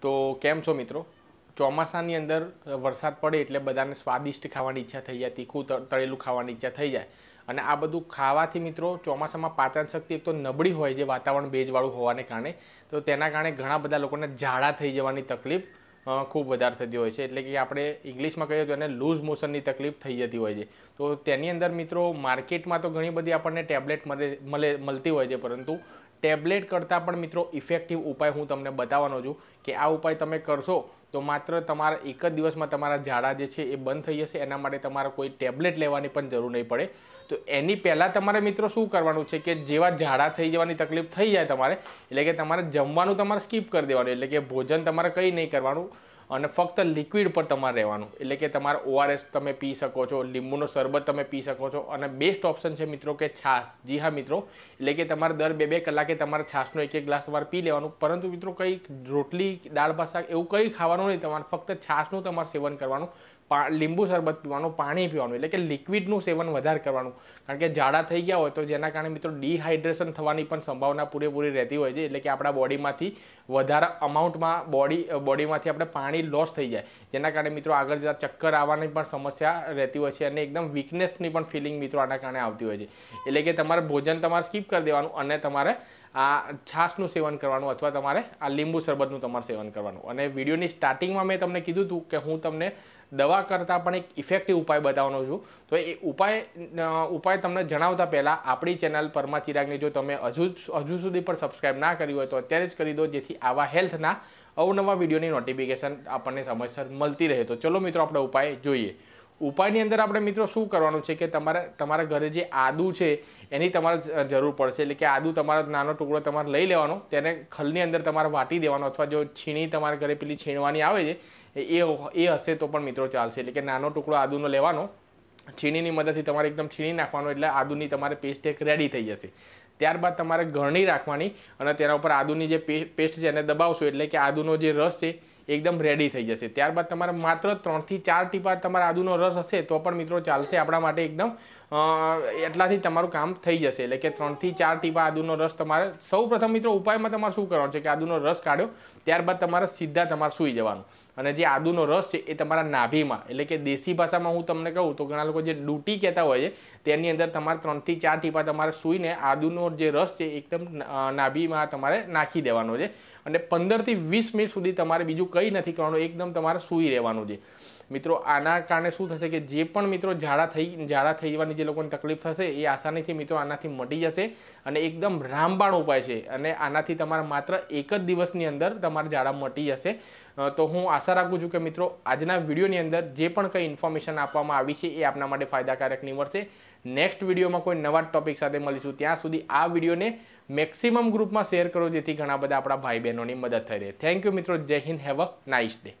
તો કેમ છો મિત્રો ચોમાસાની અંદર વરસાદ પડે એટલે બધાને સ્વાદિષ્ટ ખાવાની ઈચ્છા થઈ જાય તીખું તળેલું ખાવાની ઈચ્છા થઈ જાય અને આ બધું ખાવાથી મિત્રો ચોમાસામાં પાચન શક્તિ એક તો નબળી હોય જે વાતાવરણ ભેજવાળું હોવાને કારણે તો તેના કારણે ઘણા બધા લોકોને ઝાડા થઈ જવાની તકલીફ ખૂબ વધારે થતી હોય છે એટલે કે આપણે ઇંગ્લિશમાં કહીએ તો એને લૂઝ મોશનની તકલીફ થઈ જતી હોય છે તો તેની અંદર મિત્રો માર્કેટમાં તો ઘણી બધી આપણને ટેબ્લેટ મળે મળે મળતી હોય છે પરંતુ ટેબ્લેટ કરતાં પણ મિત્રો ઇફેક્ટિવ ઉપાય હું તમને બતાવવાનો છું કે આ ઉપાય તમે કરશો તો માત્ર તમારા એક જ દિવસમાં તમારા ઝાડા જે છે એ બંધ થઈ જશે એના માટે તમારે કોઈ ટેબ્લેટ લેવાની પણ જરૂર નહીં પડે તો એની પહેલાં તમારે મિત્રો શું કરવાનું છે કે જેવા ઝાડા થઈ જવાની તકલીફ થઈ જાય તમારે એટલે કે તમારે જમવાનું તમારે સ્કીપ કરી દેવાનું એટલે કે ભોજન તમારે કંઈ નહીં કરવાનું અને ફક્ત લિક્વિડ પર તમારે રહેવાનું એટલે કે તમારે ઓઆરએસ તમે પી શકો છો લીંબુનો શરબત તમે પી શકો છો અને બેસ્ટ ઓપ્શન છે મિત્રો કે છાશ જી હા મિત્રો એટલે કે તમારે દર બે બે કલાકે તમારે છાશનો એક એક ગ્લાસ તમારે પી લેવાનું પરંતુ મિત્રો કંઈક રોટલી દાળ ભાત શાક એવું કંઈ ખાવાનું નહીં તમારે ફક્ત છાશનું તમારે સેવન કરવાનું લીંબુ શરબત પીવાનું પાણી પીવાનું એટલે કે લિક્વિડનું સેવન વધારે કરવાનું કારણ કે ઝાડા થઈ ગયા હોય તો જેના કારણે મિત્રો ડિહાઇડ્રેશન થવાની પણ સંભાવના પૂરેપૂરી રહેતી હોય છે એટલે કે આપણા બોડીમાંથી વધારે અમાઉન્ટમાં બોડી બોડીમાંથી આપણે પાણી લોસ થઈ જાય જેના કારણે મિત્રો આગળ જતાં ચક્કર આવવાની પણ સમસ્યા રહેતી હોય છે અને એકદમ વીકનેસની પણ ફિલિંગ મિત્રો આના કારણે આવતી હોય છે એટલે કે તમારે ભોજન તમારે સ્કીપ કરી દેવાનું અને તમારે આ છાશનું સેવન કરવાનું અથવા તમારે આ લીંબુ શરબતનું તમારે સેવન કરવાનું અને વિડીયોની સ્ટાર્ટિંગમાં મેં તમને કીધું હતું કે હું તમને દવા કરતાં પણ એક ઇફેક્ટિવ ઉપાય બતાવવાનો છું તો એ ઉપાય ઉપાય તમને જણાવતા પહેલાં આપણી ચેનલ પરમા ચિરાગને જો તમે હજુ હજુ સુધી પણ સબસ્ક્રાઇબ ના કરી હોય તો અત્યારે જ કરી દો જેથી આવા હેલ્થના અવનવા વિડીયોની નોટિફિકેશન આપણને સમયસર મળતી રહે તો ચલો મિત્રો આપણે ઉપાય જોઈએ ઉપાયની અંદર આપણે મિત્રો શું કરવાનું છે કે તમારા તમારા ઘરે જે આદુ છે એની તમારે જરૂર પડશે એટલે કે આદુ તમારો નાનો ટુકડો તમારે લઈ લેવાનો તેને ખલની અંદર તમારે વાટી દેવાનો અથવા જો છીણી તમારા ઘરે પેલી છીણવાની આવે છે એ એ હશે તો પણ મિત્રો ચાલશે એટલે કે નાનો ટુકડો આદુનો લેવાનો છીણીની મદદથી તમારે એકદમ છીણી નાખવાનો એટલે આદુની તમારે પેસ્ટ એક રેડી થઈ જશે ત્યારબાદ તમારે ઘરણી રાખવાની અને તેના ઉપર આદુની જે પેસ્ટ છે એને દબાવશો એટલે કે આદુનો જે રસ છે એકદમ રેડી થઈ જશે ત્યારબાદ તમારે માત્ર ત્રણથી ચાર ટીપા તમારા આદુનો રસ હશે તો પણ મિત્રો ચાલશે આપણા માટે એકદમ એટલાથી તમારું કામ થઈ જશે એટલે કે ત્રણથી ચાર ટીપા આદુનો રસ તમારે સૌ પ્રથમ મિત્રો ઉપાયમાં તમારે શું કરવાનું છે કે આદુનો રસ કાઢ્યો ત્યારબાદ તમારે સીધા તમારે સૂઈ જવાનું અને જે આદુનો રસ છે એ તમારા નાભીમાં એટલે કે દેશી ભાષામાં હું તમને કહું તો ઘણા લોકો જે ડૂટી કહેતા હોય છે તેની અંદર તમારે ત્રણથી ચાર ટીપા તમારે સૂઈને આદુનો જે રસ છે એકદમ નાભીમાં તમારે નાખી દેવાનો છે અને પંદરથી વીસ મિનિટ સુધી તમારે બીજું કંઈ નથી કરવાનું એકદમ તમારે સૂઈ રહેવાનું છે મિત્રો આના કારણે શું થશે કે જે પણ મિત્રો ઝાડા થઈ જાડા થઈવાની જે લોકોને તકલીફ થશે એ આસાનીથી મિત્રો આનાથી મટી જશે અને એકદમ રામબાણ ઉપાય છે અને આનાથી તમારા માત્ર એક જ દિવસની અંદર તમારા ઝાડા મટી જશે તો હું આશા રાખું છું કે મિત્રો આજના વિડીયોની અંદર જે પણ કંઈ ઇન્ફોર્મેશન આપવામાં આવી છે એ આપના માટે ફાયદાકારક નીવડશે નેક્સ્ટ વિડીયોમાં કોઈ નવા ટોપિક સાથે મળીશું ત્યાં સુધી આ વિડીયોને મેક્સિમમ ગ્રુપમાં શેર કરો જેથી ઘણા બધા આપણા ભાઈ બહેનોની મદદ થઈ રહે થેન્ક યુ મિત્રો Jai Hind have a nice day